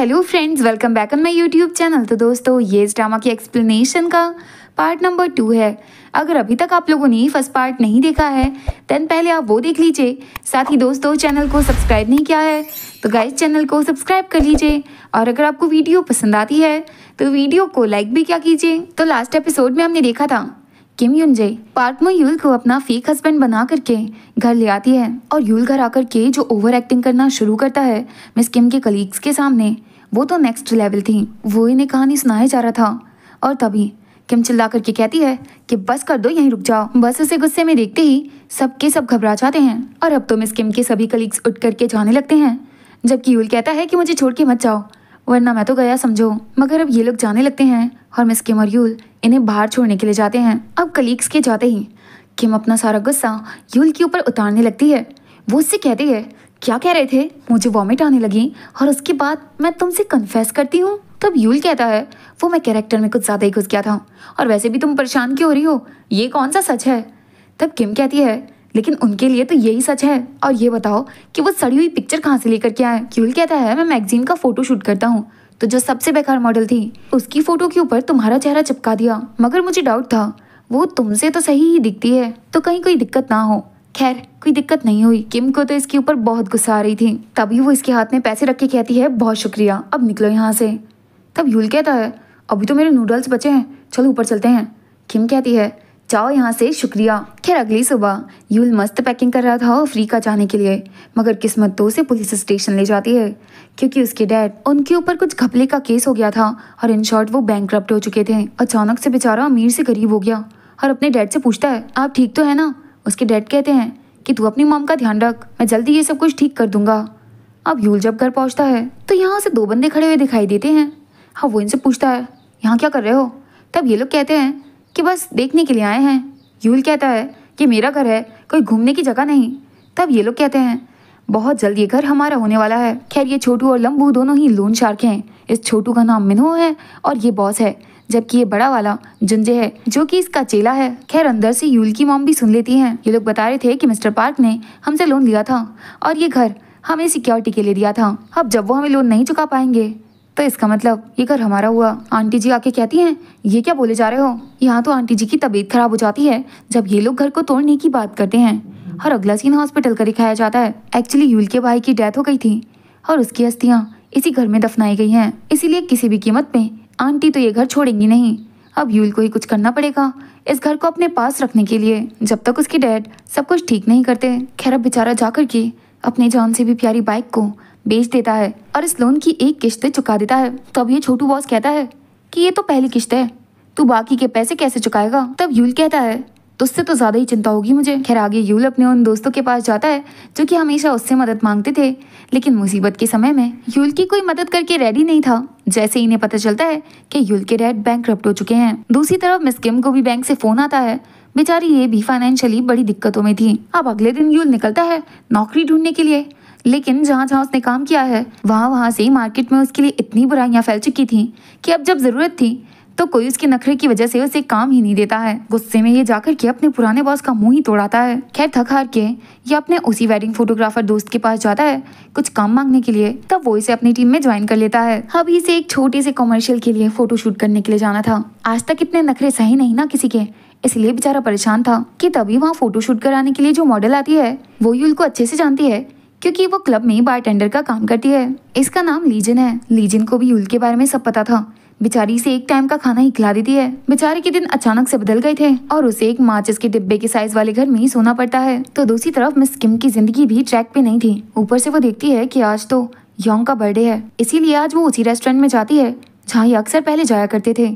hello friends welcome back on my YouTube channel तो दोस्तों ये इस ड्रामा की एक्सप्लेनेशन का पार्ट नंबर टू है अगर अभी तक आप लोगों ने फर्स्ट पार्ट नहीं देखा है देन पहले आप वो देख लीजिए साथ ही दोस्तों चैनल को सब्सक्राइब नहीं किया है तो गाइज चैनल को सब्सक्राइब कर लीजिए और अगर आपको वीडियो पसंद आती है तो वीडियो को लाइक भी क्या कीजिए तो लास्ट एपिसोड में हमने देखा था किम यून पार्क में यूल को अपना फेक हस्बैंड बना करके घर ले आती है और यूल घर आकर के जो ओवर एक्टिंग करना शुरू करता है मिस किम के कलीग्स के सामने वो तो नेक्स्ट लेवल थी वो इन्हें कहानी सुनाया जा रहा था और तभी किम चिल्ला करके कहती है कि बस कर दो यहीं रुक जाओ बस उसे गुस्से में देखते ही सब के सब घबरा जाते हैं और अब तो मिस किम के सभी कलीग्स उठ करके जाने लगते हैं जबकि यूल कहता है कि मुझे छोड़ के मत जाओ वरना मैं तो गया समझो मगर अब ये लोग जाने लगते हैं और मिस किम और यूल इन्हें बाहर छोड़ने के लिए जाते हैं अब कलीग्स के जाते ही किम अपना सारा गुस्सा यूल के ऊपर उतारने लगती है वो उससे कहती है क्या कह रहे थे मुझे वॉमिट आने लगी और उसके बाद मैं तुमसे कन्फेस करती हूँ तब यूल कहता है वो मैं कैरेक्टर में कुछ ज़्यादा ही घुस गया था और वैसे भी तुम परेशान क्यों हो रही हो ये कौन सा सच है तब किम कहती है लेकिन उनके लिए तो यही सच है और ये बताओ कि वो सड़ी हुई पिक्चर कहाँ से लेकर के आए क्यूल कहता है मैं मैगजीन का फ़ोटो शूट करता हूँ तो जो सबसे बेकार मॉडल थी उसकी फ़ोटो के ऊपर तुम्हारा चेहरा चिपका दिया मगर मुझे डाउट था वो तुमसे तो सही ही दिखती है तो कहीं कोई दिक्कत ना हो खैर कोई दिक्कत नहीं हुई किम को तो इसके ऊपर बहुत गुस्सा आ रही थी तभी वो इसके हाथ में पैसे रख के कहती है बहुत शुक्रिया अब निकलो यहाँ से तब यूल कहता है अभी तो मेरे नूडल्स बचे हैं चलो ऊपर चलते हैं किम कहती है जाओ यहाँ से शुक्रिया खैर अगली सुबह यूल मस्त पैकिंग कर रहा था अफ्रीका जाने के लिए मगर किस्मत तो उसे पुलिस स्टेशन ले जाती है क्योंकि उसके डैड उनके ऊपर कुछ घपले का केस हो गया था और इन शॉर्ट वो बैंक हो चुके थे अचानक से बेचारा अमीर से गरीब हो गया और अपने डैड से पूछता है आप ठीक तो है ना उसके डैड कहते हैं कि तू अपनी मॉम का ध्यान रख मैं जल्दी ये सब कुछ ठीक कर दूंगा अब यूल जब घर पहुंचता है तो यहाँ से दो बंदे खड़े हुए दिखाई देते हैं हाँ वो इनसे पूछता है यहाँ क्या कर रहे हो तब ये लोग कहते हैं कि बस देखने के लिए आए हैं यूल कहता है कि मेरा घर है कोई घूमने की जगह नहीं तब ये लोग कहते हैं बहुत जल्द ये घर हमारा होने वाला है खैर ये छोटू और लम्बू दोनों ही लोन शार्क हैं इस छोटू का नाम मिनो है और ये बॉस है जबकि ये बड़ा वाला जुंजे है जो कि इसका चेला है खैर अंदर से यूल की मॉम भी सुन लेती है ये लोग बता रहे थे कि मिस्टर पार्क ने हमसे लोन लिया था और ये घर हमें सिक्योरिटी के लिए दिया था अब जब वो हमें लोन नहीं चुका पाएंगे तो इसका मतलब ये घर हमारा हुआ आंटी जी आके कहती हैं ये क्या बोले जा रहे हो यहाँ तो आंटी जी की तबीयत खराब हो जाती है जब ये लोग घर को तोड़ने की बात करते हैं और अगला सीन हॉस्पिटल का दिखाया जाता है एक्चुअली यूल के भाई की डेथ हो गई थी और उसकी अस्थियाँ इसी घर में दफनाई गई हैं इसीलिए किसी भी कीमत में आंटी तो ये घर छोड़ेंगी नहीं अब यूल को ही कुछ करना पड़ेगा इस घर को अपने पास रखने के लिए जब तक उसकी डैड सब कुछ ठीक नहीं करते खैर अब बेचारा जाकर के अपने जान से भी प्यारी बाइक को बेच देता है और इस लोन की एक किश्त चुका देता है तब ये छोटू बॉस कहता है कि ये तो पहली किश्त है तू बाकी के पैसे कैसे चुकाएगा तब यूल कहता है तुझसे तो ज़्यादा ही चिंता होगी मुझे खैर आगे यूल अपने उन दोस्तों के पास जाता है जो कि हमेशा उससे मदद मांगते थे लेकिन मुसीबत के समय में यूल की कोई मदद करके रेडी नहीं था जैसे इन्हें पता चलता है कि युल के डैड बैंक हो चुके हैं दूसरी तरफ मिस किम को भी बैंक से फोन आता है बेचारी ये भी फाइनेंशियली बड़ी दिक्कतों में थी अब अगले दिन यूल निकलता है नौकरी ढूंढने के लिए लेकिन जहाँ जहाँ उसने काम किया है वहाँ वहाँ से मार्केट में उसके लिए इतनी बुराइयाँ फैल चुकी थी कि अब जब जरूरत थी तो कोई उसके नखरे की वजह से उसे काम ही नहीं देता है गुस्से में ये जाकर के अपने पुराने बॉस का मुंह ही तोड़ाता है खैर थक हार के ये अपने उसी वेडिंग फोटोग्राफर दोस्त के पास जाता है कुछ काम मांगने के लिए तब वो इसे अपनी टीम में ज्वाइन कर लेता है अभी इसे एक छोटे से कॉमर्शियल के लिए फोटो शूट करने के लिए जाना था आज तक इतने नखरे सही नहीं ना किसी के इसलिए बेचारा परेशान था कि तभी वहाँ फोटो शूट कराने के लिए जो मॉडल आती है वो यूल को अच्छे से जानती है क्योंकि वो क्लब में बार टेंडर का काम करती है इसका नाम लीजन है लीजन को भी यूल के बारे में सब पता था बेचारी इसे एक टाइम का खाना ही खिला देती है बेचारे के दिन अचानक से बदल गए थे और उसे एक माचिस के डिब्बे के साइज वाले घर में ही सोना पड़ता है तो दूसरी तरफ मिस किम की जिंदगी भी ट्रैक पे नहीं थी ऊपर से वो देखती है की आज तो योंग का बर्थडे है इसीलिए आज वो उसी रेस्टोरेंट में जाती है जहाँ ये अक्सर पहले जाया करते थे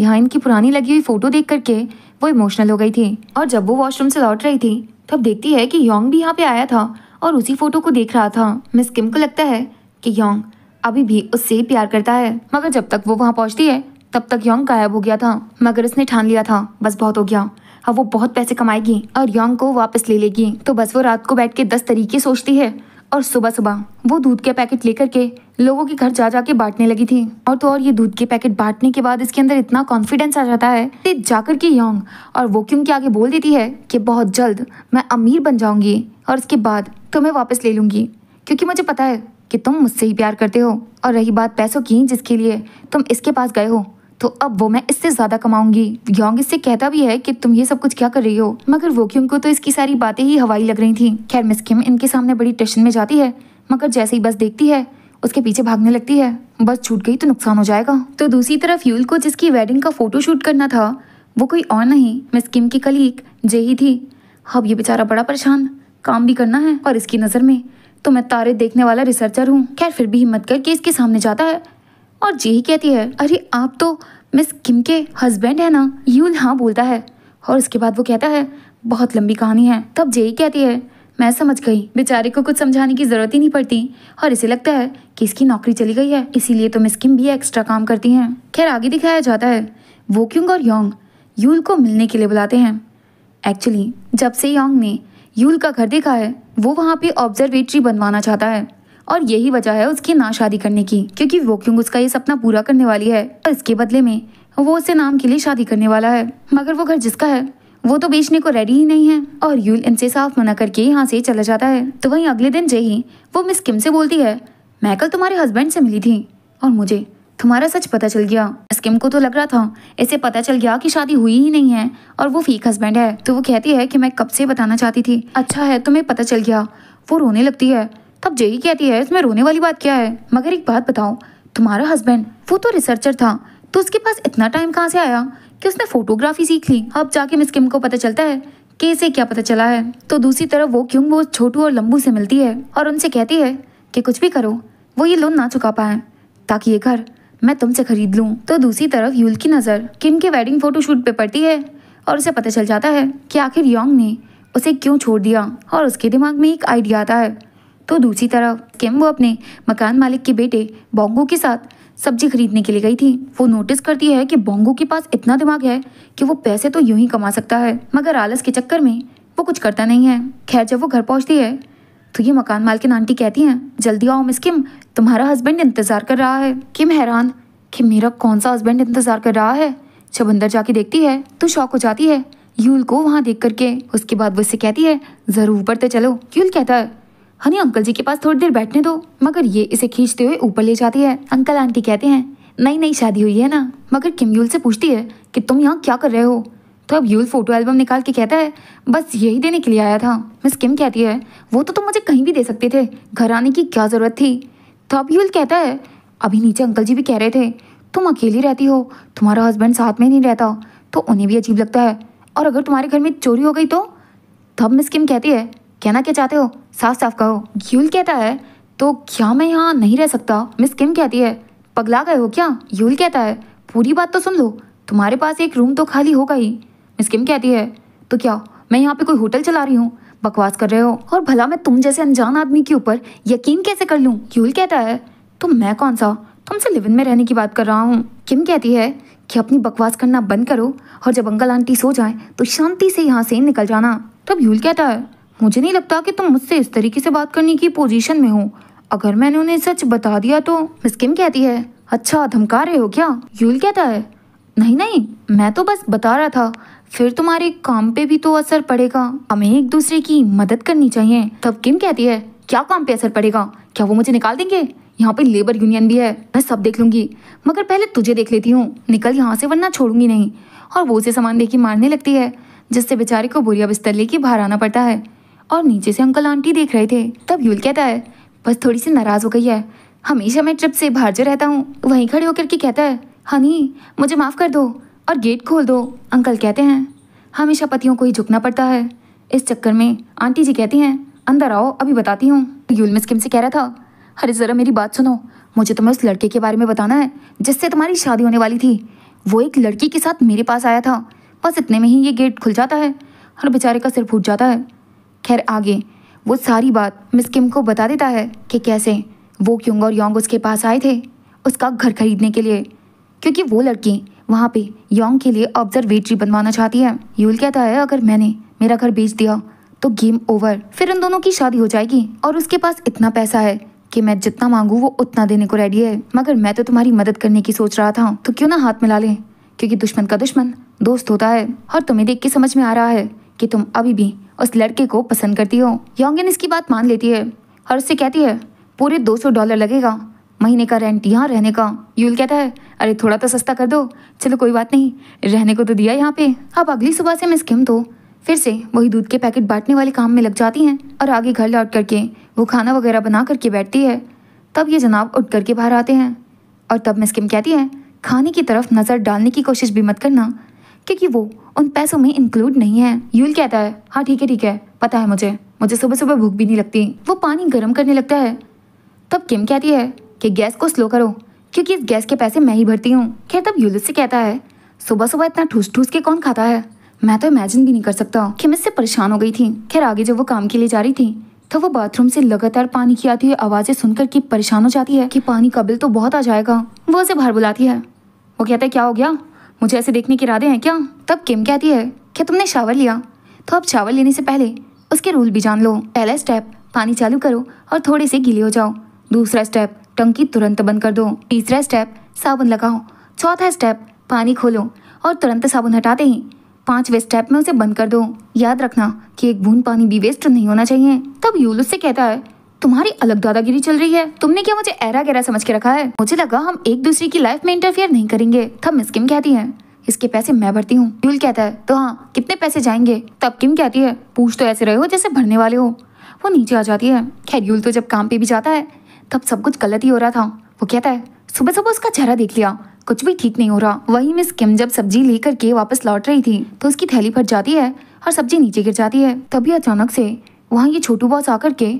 यहाँ इनकी पुरानी लगी हुई फोटो देख करके वो इमोशनल हो गई थी और जब वो वॉशरूम से लौट रही थी तब देखती है कि योंग भी यहाँ पे आया था और उसी फोटो को देख रहा था मिस किम को लगता है कि योंग अभी भी उससे प्यार करता है मगर जब तक वो वहाँ पहुँचती है तब तक योंग गायब हो गया था मगर उसने ठान लिया था बस बहुत हो गया अब वो बहुत पैसे कमाएगी और योंग को वापस ले लेगी तो बस वो रात को बैठ के दस तरीके सोचती है और सुबह सुबह वो दूध के पैकेट लेकर के लोगों के घर जा जाके बांटने लगी थी और तो और ये दूध के पैकेट बांटने के बाद इसके अंदर इतना कॉन्फिडेंस आ जाता है कि जाकर के योंग और वो क्यों के आगे बोल देती है कि बहुत जल्द मैं अमीर बन जाऊंगी और उसके बाद तुम्हें तो वापस ले लूंगी क्योंकि मुझे पता है कि तुम मुझसे ही प्यार करते हो और रही बात पैसों की जिसके लिए तुम इसके पास गए हो तो अब वो मैं इससे ज्यादा कमाऊंगी योंग इससे कहता भी है कि तुम ये सब कुछ क्या कर रही हो मगर वो क्यों को तो इसकी सारी बातें ही हवाई लग रही थी खैर मिस किम इनके सामने बड़ी टेंशन में जाती है मगर जैसे ही बस देखती है उसके पीछे भागने लगती है बस छूट गई तो नुकसान हो जाएगा तो दूसरी तरफ यूल को जिसकी वेडिंग का फोटो शूट करना था वो कोई और नहीं मिस किम की कलीग जे ही थी अब ये बेचारा बड़ा परेशान काम भी करना है और इसकी नज़र में तो मैं तारे देखने वाला रिसर्चर हूँ खैर फिर भी हिम्मत करके इसके सामने जाता है और ही कहती है अरे आप तो मिस किम के हस्बैंड है ना यून हाँ बोलता है और उसके बाद वो कहता है बहुत लंबी कहानी है तब ही कहती है मैं समझ गई बेचारे को कुछ समझाने की ज़रूरत ही नहीं पड़ती और इसे लगता है कि इसकी नौकरी चली गई है इसीलिए तो मिस किम भी एक्स्ट्रा काम करती हैं खैर आगे दिखाया जाता है वोक्यूंग और योंग यूल को मिलने के लिए बुलाते हैं एक्चुअली जब से योंग ने यूल का घर देखा है वो वहाँ पे ऑब्जर्वेटरी बनवाना चाहता है और यही वजह है उसकी ना शादी करने की क्योंकि वोक्यूंग उसका ये सपना पूरा करने वाली है और इसके बदले में वो उसे नाम के लिए शादी करने वाला है मगर वो घर जिसका है वो तो बेचने को रेडी ही नहीं है और यूल इनसे साफ मना करके यहाँ से चला जाता है तो वहीं अगले दिन जय ही वो मिस किम से बोलती है मैं कल तुम्हारे हस्बैंड से मिली थी और मुझे तुम्हारा सच पता चल गया अस्किम को तो लग रहा था इसे पता चल गया कि शादी हुई ही नहीं है और वो फीक हस्बैंड है तो वो कहती है कि मैं कब से बताना चाहती थी अच्छा है तुम्हें पता चल गया वो रोने लगती है तब जेई कहती है इसमें रोने वाली बात क्या है मगर एक बात बताओ तुम्हारा हस्बैंड वो तो रिसर्चर था तो उसके पास इतना टाइम कहाँ से आया कि उसने फोटोग्राफी सीख ली अब जाके मिस किम को पता चलता है कि इसे क्या पता चला है तो दूसरी तरफ वो क्यों वो छोटू और लंबू से मिलती है और उनसे कहती है कि कुछ भी करो वो ये लोन ना चुका पाए ताकि ये घर मैं तुमसे खरीद लूँ तो दूसरी तरफ यूल की नज़र किम के वेडिंग फोटोशूट पे पड़ती है और उसे पता चल जाता है कि आखिर योंग ने उसे क्यों छोड़ दिया और उसके दिमाग में एक आइडिया आता है तो दूसरी तरफ किम वो अपने मकान मालिक के बेटे बोंगो के साथ सब्जी खरीदने के लिए गई थी वो नोटिस करती है कि बोंगो के पास इतना दिमाग है कि वो पैसे तो यूं ही कमा सकता है मगर आलस के चक्कर में वो कुछ करता नहीं है खैर जब वो घर पहुंचती है तो ये मकान मालकिन आंटी कहती हैं जल्दी आओ मिस किम तुम्हारा हस्बैंड इंतज़ार कर रहा है किम हैरान कि मेरा कौन सा हस्बैंड इंतज़ार कर रहा है जब अंदर जाके देखती है तो शौक हो जाती है यूल को वहाँ देख करके उसके बाद वो इससे कहती है ज़रूर ऊपर तो चलो यूल कहता है हनी अंकल जी के पास थोड़ी देर बैठने दो मगर ये इसे खींचते हुए ऊपर ले जाती है अंकल आंटी कहते हैं नई नई शादी हुई है ना मगर किम यूल से पूछती है कि तुम यहाँ क्या कर रहे हो तो अब यूल फोटो एल्बम निकाल के कहता है बस यही देने के लिए आया था मिस किम कहती है वो तो तुम मुझे कहीं भी दे सकते थे घर आने की क्या ज़रूरत थी तो अब यूल कहता है अभी नीचे अंकल जी भी कह रहे थे तुम अकेली रहती हो तुम्हारा हस्बैंड साथ में नहीं रहता तो उन्हें भी अजीब लगता है और अगर तुम्हारे घर में चोरी हो गई तो तब मिस किम कहती है कहना क्या चाहते हो साफ साफ कहो यूल कहता है तो क्या मैं यहाँ नहीं रह सकता मिस किम कहती है पगला गए हो क्या यूल कहता है पूरी बात तो सुन लो तुम्हारे पास एक रूम तो खाली होगा ही मिस किम कहती है तो क्या मैं यहाँ पे कोई होटल चला रही हूँ बकवास कर रहे हो और भला मैं तुम जैसे अनजान आदमी के ऊपर यकीन कैसे कर लूँ क्यूल कहता है तो मैं कौन सा तुमसे लिविन में रहने की बात कर रहा हूँ किम कहती है कि अपनी बकवास करना बंद करो और जब अंकल आंटी सो जाए तो शांति से यहाँ से निकल जाना तब यूल कहता है मुझे नहीं लगता कि तुम मुझसे इस तरीके से बात करने की पोजीशन में हो अगर मैंने उन्हें सच बता दिया तो मिस किम कहती है अच्छा धमका रहे हो क्या यूल कहता है नहीं नहीं मैं तो बस बता रहा था फिर तुम्हारे काम पे भी तो असर पड़ेगा हमें एक दूसरे की मदद करनी चाहिए तब किम कहती है क्या काम पे असर पड़ेगा क्या वो मुझे निकाल देंगे यहाँ पे लेबर यूनियन भी है मैं सब देख लूंगी मगर पहले तुझे देख लेती हूँ निकल यहाँ से वरना छोड़ूंगी नहीं और वो उसे सामान देखी मारने लगती है जिससे बेचारे को बुरिया बिस्तर लेके बाहर आना पड़ता है और नीचे से अंकल आंटी देख रहे थे तब यूल कहता है बस थोड़ी सी नाराज़ हो गई है हमेशा मैं ट्रिप से बाहर जो रहता हूँ वहीं खड़े होकर के कहता है हनी मुझे माफ़ कर दो और गेट खोल दो अंकल कहते हैं हमेशा पतियों को ही झुकना पड़ता है इस चक्कर में आंटी जी कहती हैं अंदर आओ अभी बताती हूँ यूल मिस किम से कह रहा था अरे ज़रा मेरी बात सुनो मुझे तुम्हें उस लड़के के बारे में बताना है जिससे तुम्हारी शादी होने वाली थी वो एक लड़की के साथ मेरे पास आया था बस इतने में ही ये गेट खुल जाता है और बेचारे का सिर फूट जाता है खैर आगे वो सारी बात मिस किम को बता देता है कि कैसे वो क्योंग और योंग उसके पास आए थे उसका घर खरीदने के लिए क्योंकि वो लड़की वहाँ पे योंग के लिए ऑब्जर्वेटरी बनवाना चाहती है यूल कहता है अगर मैंने मेरा घर बेच दिया तो गेम ओवर फिर उन दोनों की शादी हो जाएगी और उसके पास इतना पैसा है कि मैं जितना मांगू वो उतना देने को रेडी है मगर मैं तो तुम्हारी मदद करने की सोच रहा था तो क्यों ना हाथ मिला ले क्योंकि दुश्मन का दुश्मन दोस्त होता है और तुम्हें देख के समझ में आ रहा है कि तुम अभी भी उस लड़के को पसंद करती हो योंगिन इसकी बात मान लेती है और उससे कहती है पूरे 200 डॉलर लगेगा महीने का रेंट यहाँ रहने का यूल कहता है अरे थोड़ा तो सस्ता कर दो चलो कोई बात नहीं रहने को तो दिया यहाँ पे अब अगली सुबह से मैं किम तो फिर से वही दूध के पैकेट बांटने वाले काम में लग जाती हैं और आगे घर लौट करके वो खाना वगैरह बना करके बैठती है तब ये जनाब उठ करके बाहर आते हैं और तब मैं किम कहती है खाने की तरफ नज़र डालने की कोशिश भी मत करना क्योंकि वो उन पैसों में इंक्लूड नहीं है यूल कहता है हाँ ठीक है ठीक है पता है मुझे मुझे सुबह सुबह भूख भी नहीं लगती वो पानी गर्म करने लगता है तब किम कहती है कि गैस को स्लो करो क्योंकि इस गैस के पैसे मैं ही भरती हूँ खैर तब यूलिस से कहता है सुबह सुबह इतना ठूस ठूस के कौन खाता है मैं तो इमेजिन भी नहीं कर सकता कि मैं इससे परेशान हो गई थी खैर आगे जब वो काम के लिए जा रही थी तो वो बाथरूम से लगातार पानी की आती हुई आवाज़ें सुनकर की परेशान हो जाती है कि पानी का बिल तो बहुत आ जाएगा वो उसे बाहर बुलाती है वो कहता है क्या हो गया मुझे ऐसे देखने के इरादे हैं क्या तब किम कहती है क्या तुमने शावर लिया तो अब शावर लेने से पहले उसके रूल भी जान लो पहला स्टेप पानी चालू करो और थोड़े से गीले हो जाओ दूसरा स्टेप टंकी तुरंत बंद कर दो तीसरा स्टेप साबुन लगाओ चौथा स्टेप पानी खोलो और तुरंत साबुन हटाते ही पांचवे स्टेप में उसे बंद कर दो याद रखना कि एक बूंद पानी भी वेस्ट नहीं होना चाहिए तब यूल से कहता है तुम्हारी अलग दादागिरी चल रही है तुमने क्या मुझे एरा गहरा समझ के रखा है मुझे लगा हम एक दूसरे की लाइफ में इंटरफेयर नहीं करेंगे तब मिस किम कहती है इसके पैसे मैं भरती हूँ यूल कहता है तो हाँ कितने पैसे जाएंगे तब किम कहती है पूछ तो ऐसे रहे हो जैसे भरने वाले हो वो नीचे आ जाती है खैर यूल तो जब काम पे भी जाता है तब सब कुछ गलत ही हो रहा था वो कहता है सुबह सुबह उसका चेहरा देख लिया कुछ भी ठीक नहीं हो रहा वही मिस किम जब सब्जी लेकर के वापस लौट रही थी तो उसकी थैली फट जाती है और सब्जी नीचे गिर जाती है तभी अचानक से वहाँ ये छोटू बॉस आकर के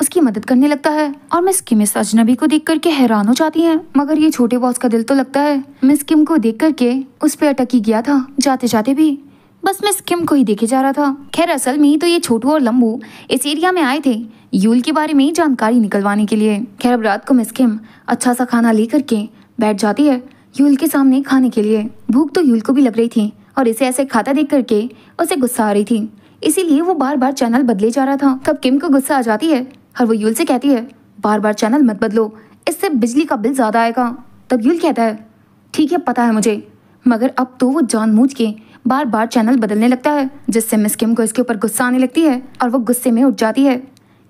उसकी मदद करने लगता है और मिस किम इस अजनबी को देख करके हैरान हो जाती है मगर ये छोटे बॉस का दिल तो लगता है मिस किम को देख करके उस पर अटक ही गया था जाते जाते भी बस मिस किम को ही देखे जा रहा था खैर असल में ही तो ये छोटू और लम्बू इस एरिया में आए थे यूल के बारे में जानकारी निकलवाने के लिए खैर अब रात को मिस किम अच्छा सा खाना ले करके बैठ जाती है यूल के सामने खाने के लिए भूख तो यूल को भी लग रही थी और इसे ऐसे खाता देख करके उसे गुस्सा आ रही थी इसीलिए वो बार बार चैनल बदले जा रहा था तब किम को गुस्सा आ जाती है और वो यूल से कहती है बार बार चैनल मत बदलो इससे बिजली का बिल ज़्यादा आएगा तब यूल कहता है ठीक है पता है मुझे मगर अब तो वो मूझ के बार बार चैनल बदलने लगता है जिससे मिस किम को इसके ऊपर गुस्सा आने लगती है और वो गुस्से में उठ जाती है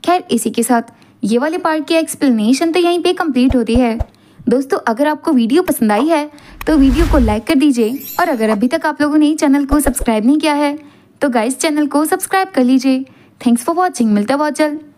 खैर इसी के साथ ये वाले पार्ट की एक्सप्लेनेशन तो यहीं पे कंप्लीट होती है दोस्तों अगर आपको वीडियो पसंद आई है तो वीडियो को लाइक कर दीजिए और अगर अभी तक आप लोगों ने चैनल को सब्सक्राइब नहीं किया है तो गाइस चैनल को सब्सक्राइब कर लीजिए थैंक्स फॉर वॉचिंग मिलता बहुत जल्द